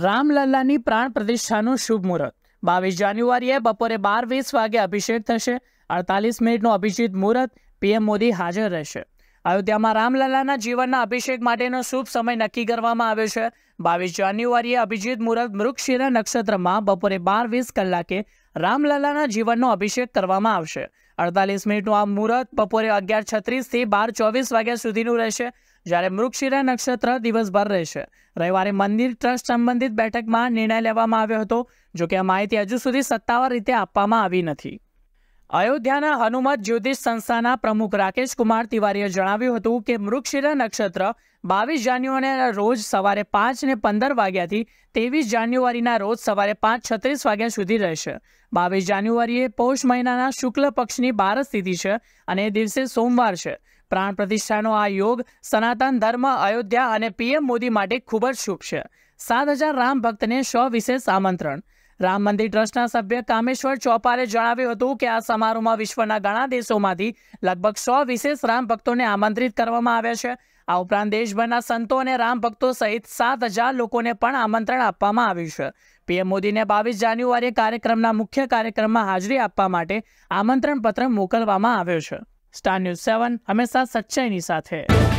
રામલલ્લાની પ્રાણ પ્રતિષ્ઠાનું શુભ મુહૂર્ત બાવીસ જાન્યુઆરીએ બપોરે બાર વીસ વાગે અભિષેક થશે અડતાલીસ મિનિટનું અભિજીત મુહૂર્ત પીએમ મોદી હાજર રહેશે અયોધ્યામાં રામલલ્લાના જીવનના અભિષેક માટેનો શુભ સમય નક્કી કરવામાં આવ્યો છે બાવીસ જાન્યુઆરીએ અભિજીત મુહૂર્ત મૃક્ષિરા નક્ષત્રમાં બપોરે બાર વીસ કલાકે રામલલ્લાના જીવનનો અભિષેક કરવામાં આવશે અડતાલીસ મિનિટનું આ મુહૂર્ત બપોરે અગિયાર છત્રીસથી બાર ચોવીસ વાગ્યા સુધીનું રહેશે જ્યારે મૃક્ષિરા નક્ષત્ર દિવસભર રહેશે રવિવારે મંદિર ટ્રસ્ટ સંબંધિત બેઠકમાં નિર્ણય લેવામાં આવ્યો હતો જોકે આ માહિતી હજુ સુધી સત્તાવાર રીતે આપવામાં આવી નથી અયોધ્યાના હનુમત જ્યોતિષ સંસ્થાના પ્રમુખ રાકેશ કુમાર તિવારીએ જણાવ્યું હતું કે મૃક્ષિરા નક્ષત્ર બાવીસ જાન્યુઆરીના રોજ સવારે પાંચ ને પંદર વાગ્યાથી ત્રેવીસ જાન્યુઆરીના રોજ સવારે પાંચ છત્રીસ વાગ્યા સુધી રહેશે બાવીસ જાન્યુઆરીએ પોષ મહિનાના શુક્લ પક્ષની બાર સ્થિતિ છે અને દિવસે સોમવાર છે પ્રાણ પ્રતિષ્ઠાનો આ યોગ સનાતન ધર્મ અયોધ્યા અને પીએમ મોદી માટે ખૂબ જ શુભ છે સાત હજાર રામ ભક્તને સ્વ વિશેષ આમંત્રણ રામ મંદિર ટ્રસ્ટના સભ્ય કામેશ્વર ચોપારે જણાવ્યું હતું કે આ સમારોહમાં વિશ્વના ઘણા દેશોમાંથી લગભગ સો વિશેષ રામ ભક્તોને આમંત્રિત કરવામાં આવ્યા છે આ ઉપરાંત દેશભરના સંતો અને રામ ભક્તો સહિત સાત હજાર લોકોને પણ આમંત્રણ આપવામાં આવ્યું છે પીએમ મોદીને બાવીસ જાન્યુઆરીએ કાર્યક્રમના મુખ્ય કાર્યક્રમમાં હાજરી આપવા માટે આમંત્રણ પત્ર મોકલવામાં આવ્યો છે સ્ટાર ન્યૂઝ સેવન હંમેશા સચ્ચાઈની સાથે